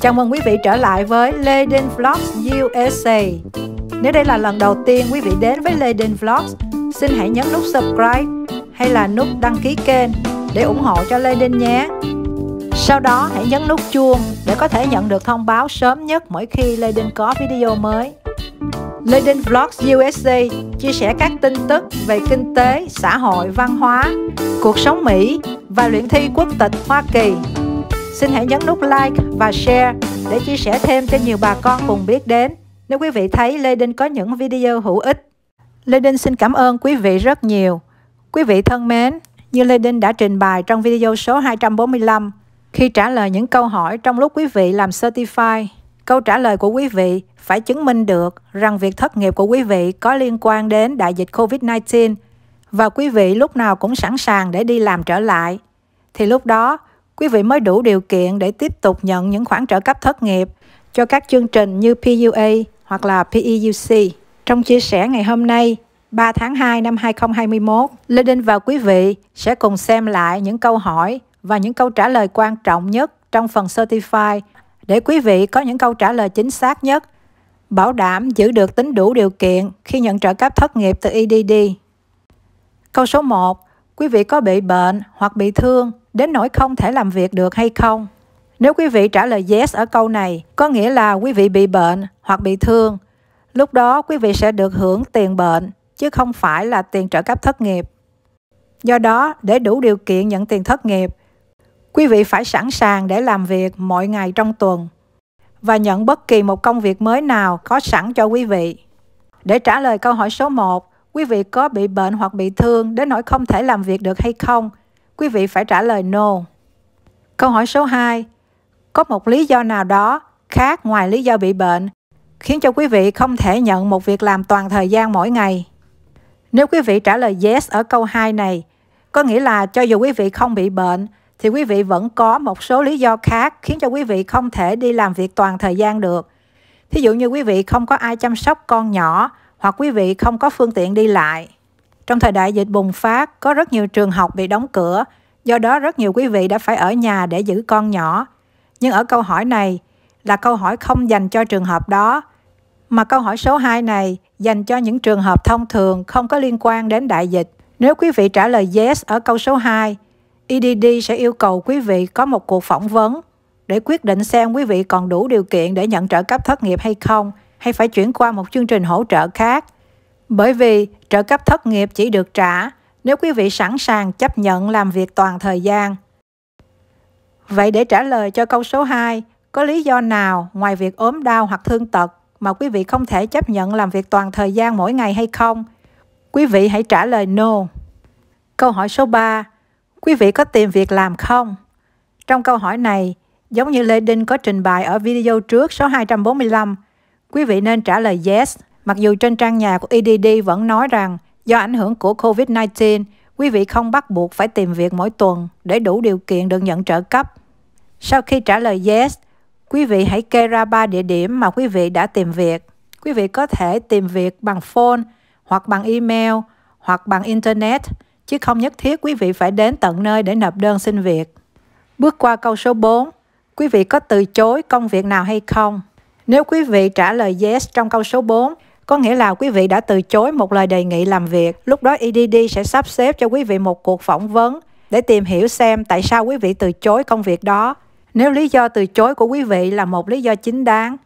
Chào mừng quý vị trở lại với Leden Vlogs USA. Nếu đây là lần đầu tiên quý vị đến với Leden Vlogs, xin hãy nhấn nút subscribe hay là nút đăng ký kênh để ủng hộ cho Leden nhé. Sau đó hãy nhấn nút chuông để có thể nhận được thông báo sớm nhất mỗi khi Leden có video mới. Leden Vlogs USA chia sẻ các tin tức về kinh tế, xã hội, văn hóa, cuộc sống Mỹ và luyện thi quốc tịch Hoa Kỳ. Xin hãy nhấn nút like và share để chia sẻ thêm cho nhiều bà con cùng biết đến nếu quý vị thấy Lê Đinh có những video hữu ích. Lê Đinh xin cảm ơn quý vị rất nhiều. Quý vị thân mến, như Lê Đinh đã trình bày trong video số 245, khi trả lời những câu hỏi trong lúc quý vị làm certify, câu trả lời của quý vị phải chứng minh được rằng việc thất nghiệp của quý vị có liên quan đến đại dịch COVID-19 và quý vị lúc nào cũng sẵn sàng để đi làm trở lại. Thì lúc đó, quý vị mới đủ điều kiện để tiếp tục nhận những khoản trợ cấp thất nghiệp cho các chương trình như PUA hoặc là PEUC. Trong chia sẻ ngày hôm nay, 3 tháng 2 năm 2021, Linh Đinh và quý vị sẽ cùng xem lại những câu hỏi và những câu trả lời quan trọng nhất trong phần Certify để quý vị có những câu trả lời chính xác nhất, bảo đảm giữ được tính đủ điều kiện khi nhận trợ cấp thất nghiệp từ EDD. Câu số 1. Quý vị có bị bệnh hoặc bị thương đến nỗi không thể làm việc được hay không? Nếu quý vị trả lời yes ở câu này, có nghĩa là quý vị bị bệnh hoặc bị thương. Lúc đó quý vị sẽ được hưởng tiền bệnh, chứ không phải là tiền trợ cấp thất nghiệp. Do đó, để đủ điều kiện nhận tiền thất nghiệp, quý vị phải sẵn sàng để làm việc mọi ngày trong tuần và nhận bất kỳ một công việc mới nào có sẵn cho quý vị. Để trả lời câu hỏi số 1, quý vị có bị bệnh hoặc bị thương đến nỗi không thể làm việc được hay không Quý vị phải trả lời no. Câu hỏi số 2. Có một lý do nào đó khác ngoài lý do bị bệnh khiến cho quý vị không thể nhận một việc làm toàn thời gian mỗi ngày? Nếu quý vị trả lời yes ở câu 2 này, có nghĩa là cho dù quý vị không bị bệnh thì quý vị vẫn có một số lý do khác khiến cho quý vị không thể đi làm việc toàn thời gian được. Thí dụ như quý vị không có ai chăm sóc con nhỏ hoặc quý vị không có phương tiện đi lại. Trong thời đại dịch bùng phát, có rất nhiều trường học bị đóng cửa, do đó rất nhiều quý vị đã phải ở nhà để giữ con nhỏ. Nhưng ở câu hỏi này là câu hỏi không dành cho trường hợp đó, mà câu hỏi số 2 này dành cho những trường hợp thông thường không có liên quan đến đại dịch. Nếu quý vị trả lời yes ở câu số 2, EDD sẽ yêu cầu quý vị có một cuộc phỏng vấn để quyết định xem quý vị còn đủ điều kiện để nhận trợ cấp thất nghiệp hay không, hay phải chuyển qua một chương trình hỗ trợ khác. Bởi vì trợ cấp thất nghiệp chỉ được trả nếu quý vị sẵn sàng chấp nhận làm việc toàn thời gian. Vậy để trả lời cho câu số 2, có lý do nào ngoài việc ốm đau hoặc thương tật mà quý vị không thể chấp nhận làm việc toàn thời gian mỗi ngày hay không? Quý vị hãy trả lời no. Câu hỏi số 3, quý vị có tìm việc làm không? Trong câu hỏi này, giống như Lê Đinh có trình bày ở video trước số 245, quý vị nên trả lời yes Mặc dù trên trang nhà của EDD vẫn nói rằng do ảnh hưởng của COVID-19, quý vị không bắt buộc phải tìm việc mỗi tuần để đủ điều kiện được nhận trợ cấp. Sau khi trả lời yes, quý vị hãy kê ra 3 địa điểm mà quý vị đã tìm việc. Quý vị có thể tìm việc bằng phone hoặc bằng email hoặc bằng internet chứ không nhất thiết quý vị phải đến tận nơi để nộp đơn xin việc. Bước qua câu số 4, quý vị có từ chối công việc nào hay không? Nếu quý vị trả lời yes trong câu số 4, có nghĩa là quý vị đã từ chối một lời đề nghị làm việc. Lúc đó EDD sẽ sắp xếp cho quý vị một cuộc phỏng vấn để tìm hiểu xem tại sao quý vị từ chối công việc đó. Nếu lý do từ chối của quý vị là một lý do chính đáng,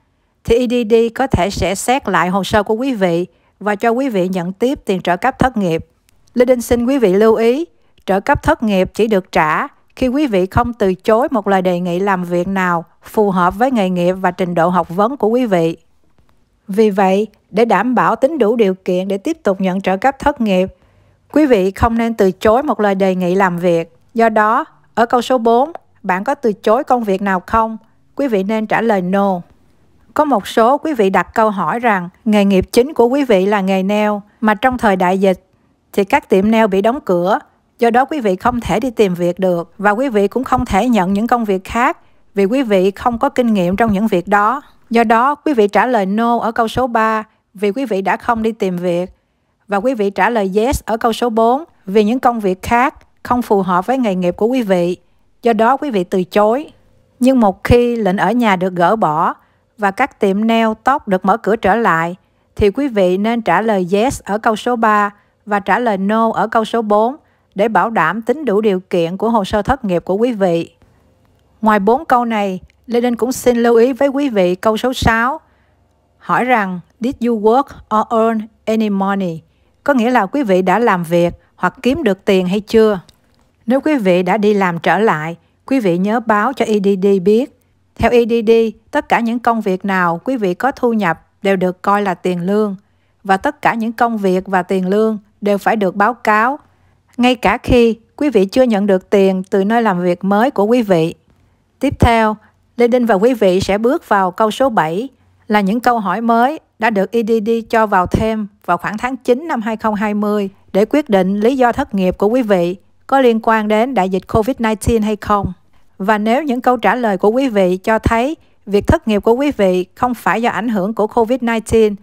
thì EDD có thể sẽ xét lại hồ sơ của quý vị và cho quý vị nhận tiếp tiền trợ cấp thất nghiệp. Lê Đinh xin quý vị lưu ý, trợ cấp thất nghiệp chỉ được trả khi quý vị không từ chối một lời đề nghị làm việc nào phù hợp với nghề nghiệp và trình độ học vấn của quý vị. Vì vậy, để đảm bảo tính đủ điều kiện để tiếp tục nhận trợ cấp thất nghiệp, quý vị không nên từ chối một lời đề nghị làm việc. Do đó, ở câu số 4, bạn có từ chối công việc nào không? Quý vị nên trả lời no. Có một số quý vị đặt câu hỏi rằng nghề nghiệp chính của quý vị là nghề nail, mà trong thời đại dịch thì các tiệm nail bị đóng cửa, do đó quý vị không thể đi tìm việc được và quý vị cũng không thể nhận những công việc khác vì quý vị không có kinh nghiệm trong những việc đó. Do đó, quý vị trả lời no ở câu số 3 vì quý vị đã không đi tìm việc và quý vị trả lời yes ở câu số 4 vì những công việc khác không phù hợp với nghề nghiệp của quý vị. Do đó quý vị từ chối. Nhưng một khi lệnh ở nhà được gỡ bỏ và các tiệm nail tóc được mở cửa trở lại thì quý vị nên trả lời yes ở câu số 3 và trả lời no ở câu số 4 để bảo đảm tính đủ điều kiện của hồ sơ thất nghiệp của quý vị. Ngoài bốn câu này, Lê Đinh cũng xin lưu ý với quý vị câu số 6. Hỏi rằng, did you work or earn any money? Có nghĩa là quý vị đã làm việc hoặc kiếm được tiền hay chưa? Nếu quý vị đã đi làm trở lại, quý vị nhớ báo cho EDD biết. Theo EDD, tất cả những công việc nào quý vị có thu nhập đều được coi là tiền lương và tất cả những công việc và tiền lương đều phải được báo cáo, ngay cả khi quý vị chưa nhận được tiền từ nơi làm việc mới của quý vị. Tiếp theo, Lê Đinh và quý vị sẽ bước vào câu số 7 là những câu hỏi mới đã được EDD cho vào thêm vào khoảng tháng 9 năm 2020 để quyết định lý do thất nghiệp của quý vị có liên quan đến đại dịch COVID-19 hay không. Và nếu những câu trả lời của quý vị cho thấy việc thất nghiệp của quý vị không phải do ảnh hưởng của COVID-19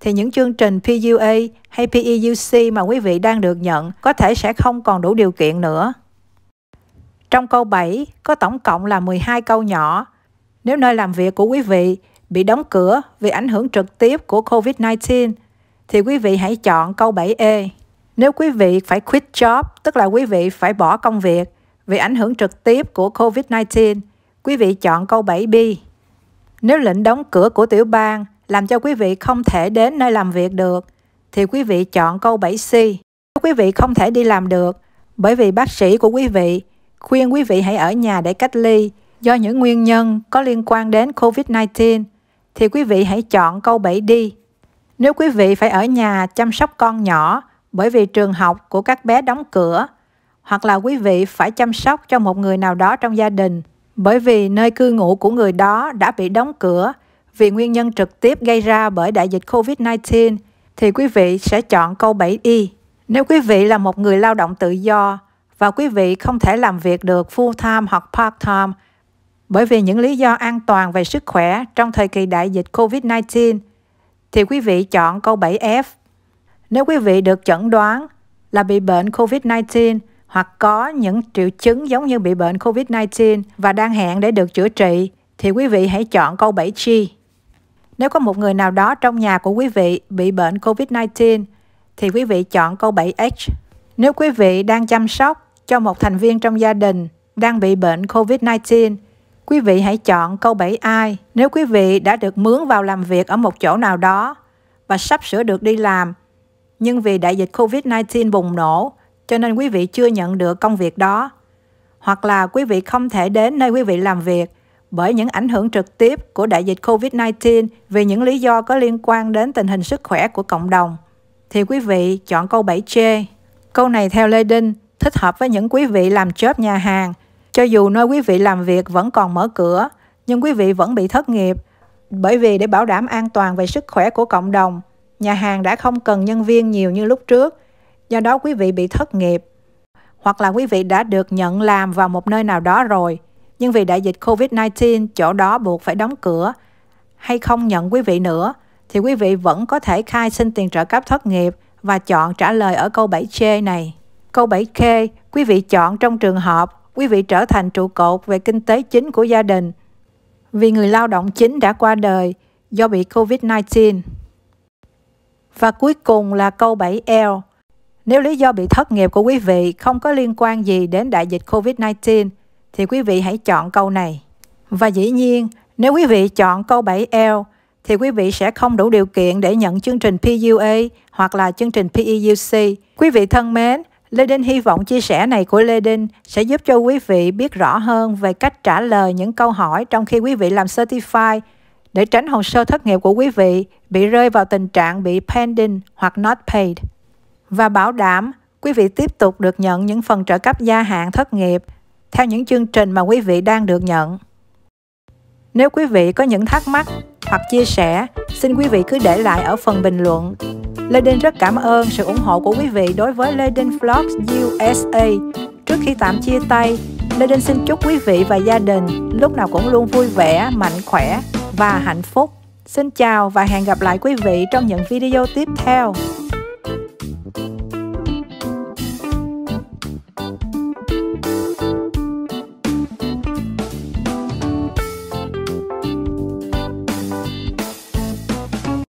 thì những chương trình PUA hay PEUC mà quý vị đang được nhận có thể sẽ không còn đủ điều kiện nữa. Trong câu 7 có tổng cộng là 12 câu nhỏ nếu nơi làm việc của quý vị bị đóng cửa vì ảnh hưởng trực tiếp của COVID-19 thì quý vị hãy chọn câu 7E. Nếu quý vị phải quit job, tức là quý vị phải bỏ công việc vì ảnh hưởng trực tiếp của COVID-19, quý vị chọn câu 7B. Nếu lệnh đóng cửa của tiểu bang làm cho quý vị không thể đến nơi làm việc được, thì quý vị chọn câu 7C. Nếu quý vị không thể đi làm được, bởi vì bác sĩ của quý vị khuyên quý vị hãy ở nhà để cách ly do những nguyên nhân có liên quan đến COVID-19 thì quý vị hãy chọn câu 7 đi. Nếu quý vị phải ở nhà chăm sóc con nhỏ bởi vì trường học của các bé đóng cửa hoặc là quý vị phải chăm sóc cho một người nào đó trong gia đình bởi vì nơi cư ngụ của người đó đã bị đóng cửa vì nguyên nhân trực tiếp gây ra bởi đại dịch COVID-19 thì quý vị sẽ chọn câu 7Y. Nếu quý vị là một người lao động tự do và quý vị không thể làm việc được full time hoặc part time bởi vì những lý do an toàn về sức khỏe trong thời kỳ đại dịch COVID-19 thì quý vị chọn câu 7F. Nếu quý vị được chẩn đoán là bị bệnh COVID-19 hoặc có những triệu chứng giống như bị bệnh COVID-19 và đang hẹn để được chữa trị thì quý vị hãy chọn câu 7G. Nếu có một người nào đó trong nhà của quý vị bị bệnh COVID-19 thì quý vị chọn câu 7H. Nếu quý vị đang chăm sóc cho một thành viên trong gia đình đang bị bệnh COVID-19 Quý vị hãy chọn câu 7 ai nếu quý vị đã được mướn vào làm việc ở một chỗ nào đó và sắp sửa được đi làm. Nhưng vì đại dịch COVID-19 bùng nổ, cho nên quý vị chưa nhận được công việc đó. Hoặc là quý vị không thể đến nơi quý vị làm việc bởi những ảnh hưởng trực tiếp của đại dịch COVID-19 vì những lý do có liên quan đến tình hình sức khỏe của cộng đồng. Thì quý vị chọn câu 7C. Câu này theo Lê Đinh thích hợp với những quý vị làm chớp nhà hàng – cho dù nơi quý vị làm việc vẫn còn mở cửa, nhưng quý vị vẫn bị thất nghiệp. Bởi vì để bảo đảm an toàn về sức khỏe của cộng đồng, nhà hàng đã không cần nhân viên nhiều như lúc trước, do đó quý vị bị thất nghiệp. Hoặc là quý vị đã được nhận làm vào một nơi nào đó rồi, nhưng vì đại dịch COVID-19 chỗ đó buộc phải đóng cửa hay không nhận quý vị nữa, thì quý vị vẫn có thể khai xin tiền trợ cấp thất nghiệp và chọn trả lời ở câu 7C này. Câu 7K, quý vị chọn trong trường hợp quý vị trở thành trụ cột về kinh tế chính của gia đình. Vì người lao động chính đã qua đời do bị COVID-19. Và cuối cùng là câu 7L. Nếu lý do bị thất nghiệp của quý vị không có liên quan gì đến đại dịch COVID-19 thì quý vị hãy chọn câu này. Và dĩ nhiên, nếu quý vị chọn câu 7L thì quý vị sẽ không đủ điều kiện để nhận chương trình PUA hoặc là chương trình PEUC. Quý vị thân mến, Lê Đinh hy vọng chia sẻ này của Lê Đinh sẽ giúp cho quý vị biết rõ hơn về cách trả lời những câu hỏi trong khi quý vị làm certify để tránh hồ sơ thất nghiệp của quý vị bị rơi vào tình trạng bị pending hoặc not paid. Và bảo đảm quý vị tiếp tục được nhận những phần trợ cấp gia hạn thất nghiệp theo những chương trình mà quý vị đang được nhận. Nếu quý vị có những thắc mắc hoặc chia sẻ xin quý vị cứ để lại ở phần bình luận. Lê Đinh rất cảm ơn sự ủng hộ của quý vị đối với Lê Đinh Vlogs USA. Trước khi tạm chia tay, Lê Đinh xin chúc quý vị và gia đình lúc nào cũng luôn vui vẻ, mạnh khỏe và hạnh phúc. Xin chào và hẹn gặp lại quý vị trong những video tiếp theo.